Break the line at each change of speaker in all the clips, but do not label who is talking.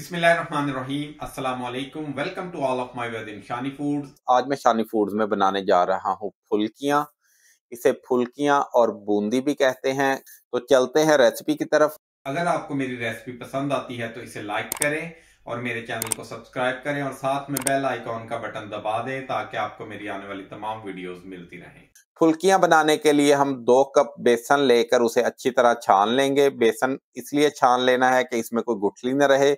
आज मैं शानी फूड्स में बनाने जा रहा हूँ फुल्कियाँ इसे फुल्कियाँ और बूंदी भी कहते हैं तो चलते हैं रेसिपी की तरफ अगर आपको मेरी रेसिपी पसंद आती है तो इसे लाइक करें और मेरे चैनल को सब्सक्राइब करें और साथ में बेल आइकॉन का बटन दबा दें ताकि आपको मेरी आने वाली तमाम वीडियोस मिलती रहें फुल्कियां बनाने के लिए हम दो कप बेसन
लेकर उसे अच्छी तरह छान लेंगे बेसन इसलिए छान लेना है कि इसमें कोई गुठली न रहे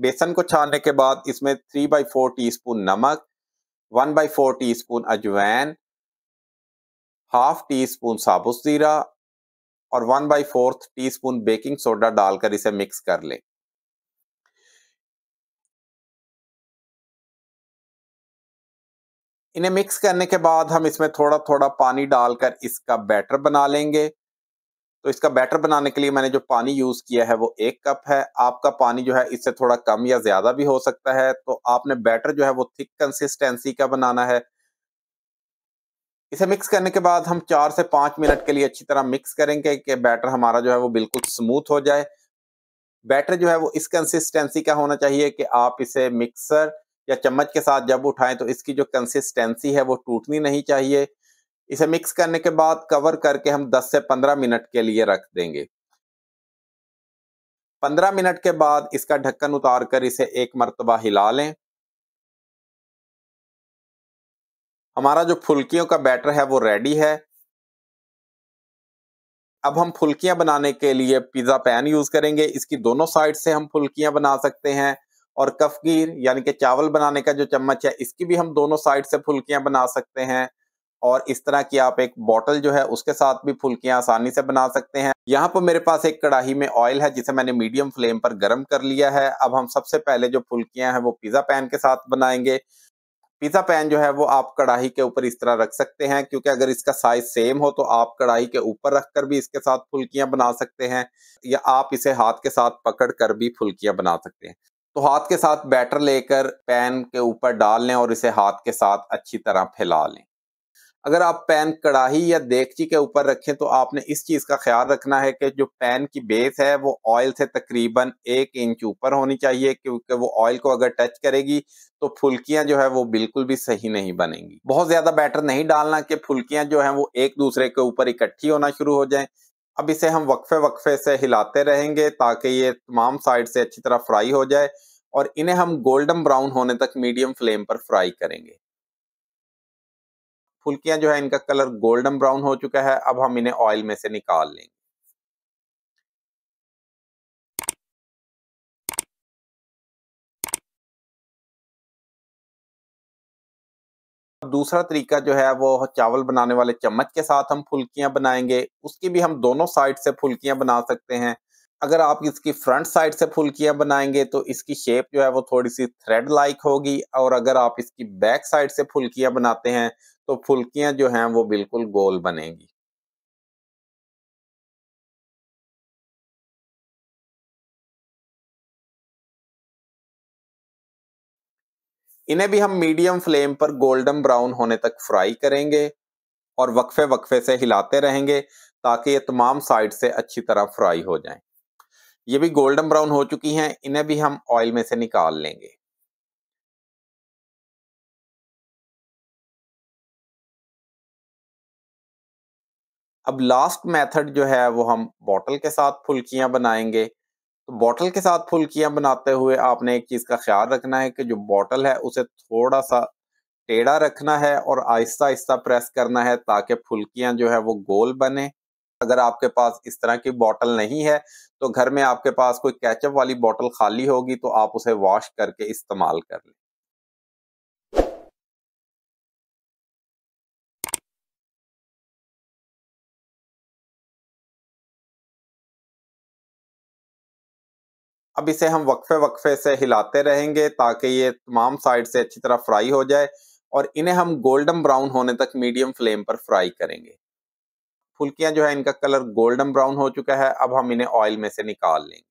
बेसन को छानने के बाद इसमें three by four teaspoon नमक one by four teaspoon अजवैन हाफ
टी स्पून साबुत ज़ीरा और one by fourth teaspoon baking soda डालकर इसे
मिक्स कर लें इन्हें मिक्स करने के बाद हम इसमें थोड़ा थोड़ा पानी डालकर
इसका बैटर बना लेंगे तो इसका बैटर बनाने के लिए मैंने जो पानी यूज किया है वो एक कप है आपका पानी जो है इससे थोड़ा कम या ज्यादा भी हो सकता है तो आपने बैटर जो है वो थिक कंसिस्टेंसी का बनाना है इसे मिक्स करने के बाद हम चार से पांच मिनट के लिए अच्छी तरह मिक्स करेंगे कि बैटर हमारा जो है वो बिल्कुल स्मूथ हो जाए बैटर जो है वो इस कंसिस्टेंसी का होना चाहिए कि आप इसे मिक्सर या चम्मच के साथ जब उठाएं तो इसकी जो कंसिस्टेंसी है वो टूटनी नहीं चाहिए इसे मिक्स करने के बाद कवर करके हम 10 से 15 मिनट के लिए रख देंगे 15 मिनट के बाद इसका ढक्कन उतार कर इसे एक मरतबा हिला लें
हमारा जो फुल्कियों का बैटर है वो रेडी है अब हम फुल्कियां बनाने के लिए पिज़्ज़ा पैन यूज़ करेंगे
इसकी दोनों साइड से हम फुल्कियां बना सकते हैं और कफगीर यानी कि चावल बनाने का जो चम्मच है इसकी भी हम दोनों साइड से फुल्कियां बना सकते हैं और इस तरह की आप एक बॉटल जो है उसके साथ भी फुल्कियाँ आसानी से बना सकते हैं यहाँ पर मेरे पास एक कढ़ाई में ऑयल है जिसे मैंने मीडियम फ्लेम पर गर्म कर लिया है अब हम सबसे पहले जो फुल्कियाँ हैं वो पिज़्ज़ा पैन के साथ बनाएंगे पिज़्ज़ा पैन जो है वो आप कढ़ाई के ऊपर इस तरह रख सकते हैं क्योंकि अगर इसका साइज सेम हो तो आप कढ़ाई के ऊपर रख कर भी इसके साथ फुल्कियाँ बना सकते हैं या आप इसे हाथ के साथ पकड़ कर भी फुल्कियाँ बना सकते हैं तो हाथ के साथ बैटर लेकर पैन के ऊपर डाल लें और इसे हाथ के साथ अच्छी तरह फैला लें अगर आप पैन कड़ाही या देगची के ऊपर रखें तो आपने इस चीज़ का ख्याल रखना है कि जो पैन की बेस है वो ऑयल से तकरीबन एक इंच ऊपर होनी चाहिए क्योंकि वो ऑयल को अगर टच करेगी तो फुलकियाँ जो है वो बिल्कुल भी सही नहीं बनेंगी बहुत ज़्यादा बैटर नहीं डालना कि फुलकियाँ जो है वो एक दूसरे के ऊपर इकट्ठी होना शुरू हो जाए अब इसे हम वक्फे वक्फे से हिलाते रहेंगे ताकि ये तमाम साइड से अच्छी तरह फ्राई हो जाए और इन्हें हम गोल्डन ब्राउन होने तक मीडियम फ्लेम पर फ्राई करेंगे फुलकियां जो है इनका कलर गोल्डन ब्राउन हो
चुका है अब हम इन्हें ऑयल में से निकाल लेंगे दूसरा तरीका जो है वो चावल बनाने वाले चम्मच के साथ हम
फुलकियां बनाएंगे उसकी भी हम दोनों साइड से फुलकियां बना सकते हैं अगर आप इसकी फ्रंट साइड से फुलकियां बनाएंगे तो इसकी शेप जो है वो थोड़ी सी थ्रेड लाइक होगी और अगर
आप इसकी बैक साइड से फुलकियां बनाते हैं तो फुल्कियां जो हैं वो बिल्कुल गोल बनेगी इन्हें भी हम मीडियम फ्लेम पर गोल्डन ब्राउन होने तक फ्राई करेंगे और वक्फे वक्फे से
हिलाते रहेंगे ताकि ये तमाम साइड से अच्छी तरह फ्राई हो जाएं। ये भी
गोल्डन ब्राउन हो चुकी हैं इन्हें भी हम ऑयल में से निकाल लेंगे अब लास्ट मेथड जो है वो हम बॉटल के साथ फुल्कियाँ बनाएंगे तो
बॉटल के साथ फुल्कियाँ बनाते हुए आपने एक चीज़ का ख्याल रखना है कि जो बॉटल है उसे थोड़ा सा टेढ़ा रखना है और आहिस्ता आहिस्ता प्रेस करना है ताकि फुल्कियाँ जो है वो गोल बने अगर आपके पास इस तरह की बॉटल नहीं है तो घर में आपके पास
कोई कैचअप वाली बॉटल खाली होगी तो आप उसे वॉश करके इस्तेमाल कर लें अब इसे हम वक्फे वक्फे से हिलाते रहेंगे ताकि ये तमाम साइड से अच्छी तरह
फ्राई हो जाए और इन्हें हम गोल्डन ब्राउन होने तक मीडियम फ्लेम पर फ्राई करेंगे
फुलकियाँ जो है इनका कलर गोल्डन ब्राउन हो चुका है अब हम इन्हें ऑयल में से निकाल लेंगे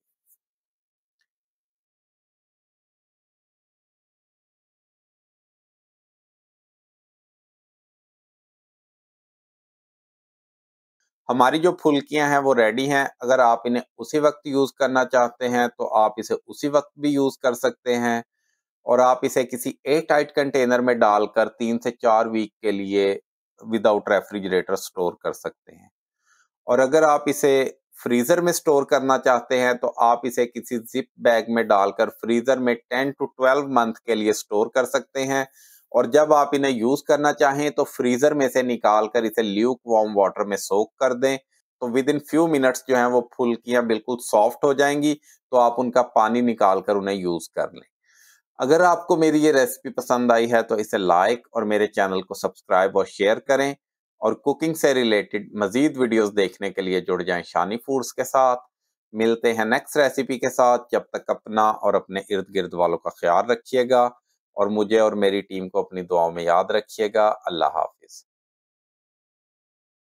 हमारी जो फुल्कियां हैं वो रेडी हैं अगर आप इन्हें उसी वक्त यूज़ करना
चाहते हैं तो आप इसे उसी वक्त भी यूज़ कर सकते हैं और आप इसे किसी एयर टाइट कंटेनर में डालकर तीन से चार वीक के लिए विदाउट रेफ्रिजरेटर स्टोर कर सकते हैं और अगर आप इसे फ्रीज़र में स्टोर करना चाहते हैं तो आप इसे किसी जिप बैग में डालकर फ्रीज़र में टेन टू ट्वेल्व मंथ के लिए स्टोर कर सकते हैं और जब आप इन्हें यूज करना चाहें तो फ्रीजर में से निकाल कर इसे ल्यूक वार्म वाटर में सोक कर दें तो विद इन फ्यू मिनट्स जो है वो फुल्कियाँ बिल्कुल सॉफ्ट हो जाएंगी तो आप उनका पानी निकाल कर उन्हें यूज कर लें अगर आपको मेरी ये रेसिपी पसंद आई है तो इसे लाइक और मेरे चैनल को सब्सक्राइब और शेयर करें और कुकिंग से रिलेटेड मजीद वीडियोस देखने के लिए जुड़ जाएं शानी फूड्स के साथ मिलते हैं नेक्स्ट रेसिपी के साथ जब तक अपना और अपने इर्द गिर्द वालों का ख्याल रखिएगा और मुझे और मेरी टीम को अपनी दुआओं में याद रखिएगा अल्लाह हाफिज़